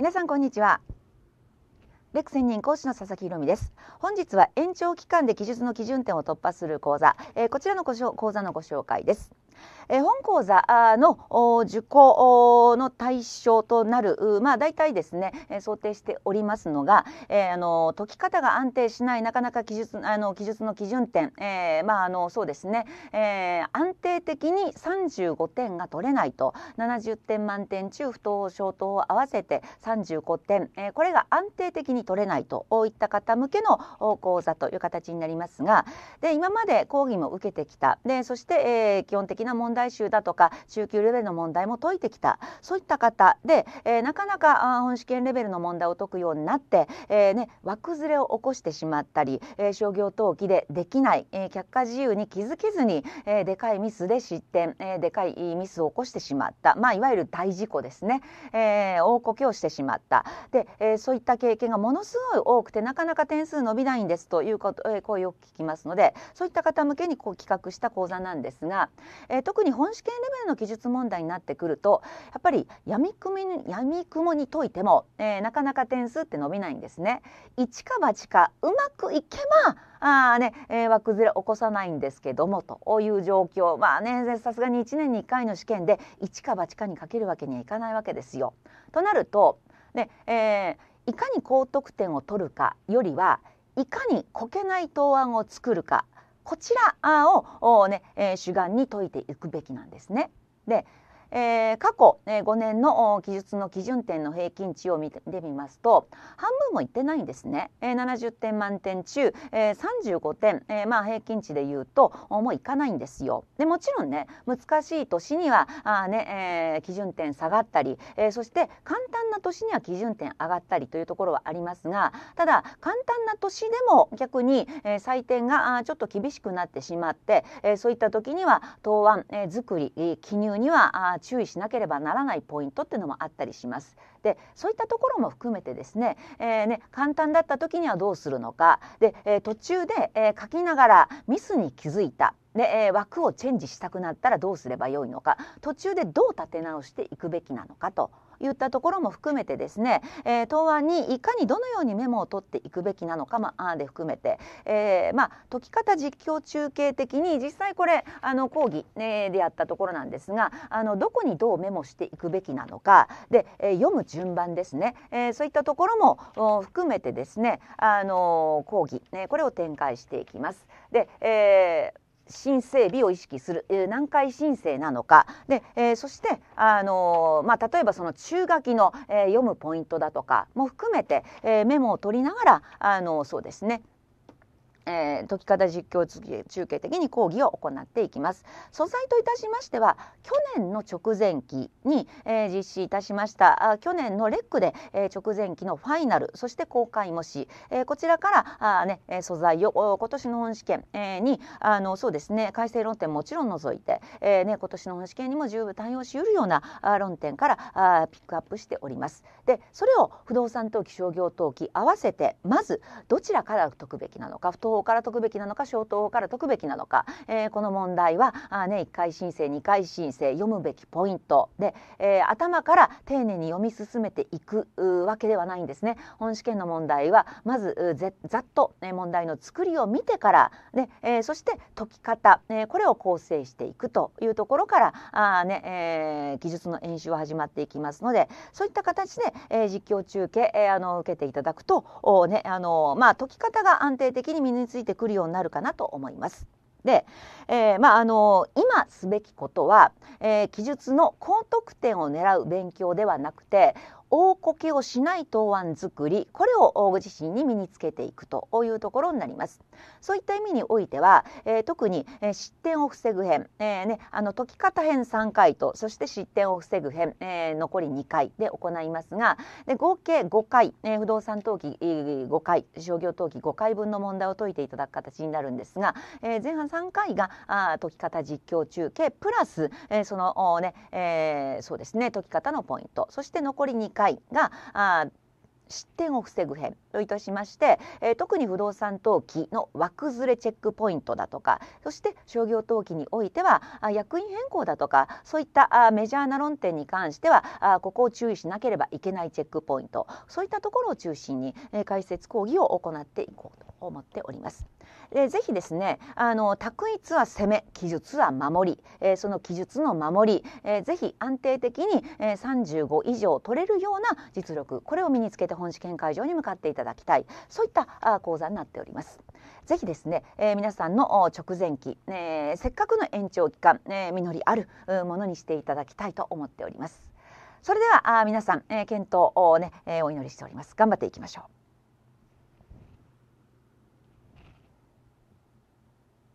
皆さんこんにちはレク専任講師の佐々木宏美です本日は延長期間で記述の基準点を突破する講座、えー、こちらの講座のご紹介ですえ本講座の受講の対象となる、まあ、大体ですね想定しておりますのが、えー、あの解き方が安定しないなかなか記述あの記述の基準点、えー、まああのそうですね、えー、安定的に35点が取れないと70点満点中不等小等を合わせて35点、えー、これが安定的に取れないといった方向けの講座という形になりますがで今まで講義も受けてきたでそして、えー、基本的なな問題集だとか中級レベルの問題も解いてきたそういった方で、えー、なかなか本試験レベルの問題を解くようになって、えーね、枠ずれを起こしてしまったり、えー、商業登記でできない、えー、却下自由に気づけずに、えー、でかいミスで失点、えー、でかいミスを起こしてしまった、まあ、いわゆる大事故ですね、えー、大こけをしてしまったで、えー、そういった経験がものすごい多くてなかなか点数伸びないんですということ、えー、声を聞きますのでそういった方向けにこう企画した講座なんですが、えー、特に本試験レベルの記述問題になってくるとやっぱり闇雲闇雲に解いても、えー、なかなか点数って伸びないんですね。一か八かうまくいけばあね、えー、輪崩れ起こさないんですけどもという状況まあねさすがに1年に1回の試験で一か八かにかけるわけにはいかないわけですよ。となると、ねえー、いかに高得点を取るかよりはいかにこけない答案を作るかこちらを、ねえ主眼に説いていくべきなんですね。でえー、過去、えー、5年の記述の基準点の平均値を見てみますと半分もいってないんですね、えー、70点満点中、えー、35点、えー、まあ平均値でいうともういかないんですよでもちろんね難しい年にはあね、えー、基準点下がったり、えー、そして簡単な年には基準点上がったりというところはありますがただ簡単な年でも逆に、えー、採点があちょっと厳しくなってしまって、えー、そういった時には答案、えー、作り記入には注意しなければならないポイントっていうのもあったりします。でそういったところも含めてですね,、えーね、ね簡単だった時にはどうするのかで、えー、途中で、えー、書きながらミスに気づいたで、えー、枠をチェンジしたくなったらどうすればよいのか途中でどう立て直していくべきなのかといったところも含めてですね、えー、答案にいかにどのようにメモを取っていくべきなのかも、まあで含めて、えー、まあ、解き方実況中継的に実際これあの講義、ね、でやったところなんですがあのどこにどうメモしていくべきなのかで、えー、読む順番ですね、えそういったところも含めてですねあの講義、ね、これを展開していきます。で、えー申請日を意識する、えー、何回申請なのかで、えー、そして、あのー、まあ、例えばその中書きの、え読むポイントだとかも含めて、えメモを取りながら、あのそうですねえー、き方実況中継的に講義を行っていきます素材といたしましては去年の直前期に、えー、実施いたしましたあ去年のレックで、えー、直前期のファイナルそして公開模試、えー、こちらからあ、ね、素材を今年の本試験、えー、にあのそうですね改正論点もちろん除いて、えーね、今年の本試験にも十分対応しうるようなあ論点からあピックアップしております。でそれを不動産登記商業登記合わせてまずどちらから解くべきなのか不党法から解くべきなのか小党法から解くべきなのか、えー、この問題はあ、ね、1回申請2回申請読むべきポイントで、えー、頭から丁寧に読み進めていくわけではないんですね。本試験の問題はまずざっと、ね、問題の作りを見てから、ねえー、そして解き方、えー、これを構成していくというところからあ、ねえー、技術の演習は始まっていきますのでそういった形で、えー、実況中継、えー、あの受けていただくとお、ねあのまあ、解き方が安定的に身にについてくるようになるかなと思います。で、えー、まああの今すべきことは、えー、記述の高得点を狙う勉強ではなくて大こけをしない答案作りこれをご自身に身につけていくというところになりますそういった意味においては、えー、特に、えー、失点を防ぐ編、えーね、あの解き方編3回とそして失点を防ぐ編、えー、残り2回で行いますがで合計5回、えー、不動産登記え5回商業登記5回分の問題を解いていただく形になるんですが、えー、前半3回があ解き方実況中継プラス、えー、そのおね、えー、そうですね解き方のポイントそして残り2回回があ失点を防ぐ編といたしまして、えー、特に不動産登記の枠ずれチェックポイントだとかそして商業登記においては役員変更だとかそういったあメジャーな論点に関してはあここを注意しなければいけないチェックポイントそういったところを中心に、えー、解説講義を行っていこうと思っております。でぜひですねあの択一は攻め記述は守り、えー、その記述の守り、えー、ぜひ安定的に、えー、35以上取れるような実力これを身につけて本試験会場に向かっていただきたいそういったあ講座になっております。ぜひですね、えー、皆さんの直前期、えー、せっかくの延長期間、えー、実りあるものにしていただきたいと思っております。それではあ皆さん、えー、検討をね、えー、お祈りしております。頑張っていきましょう。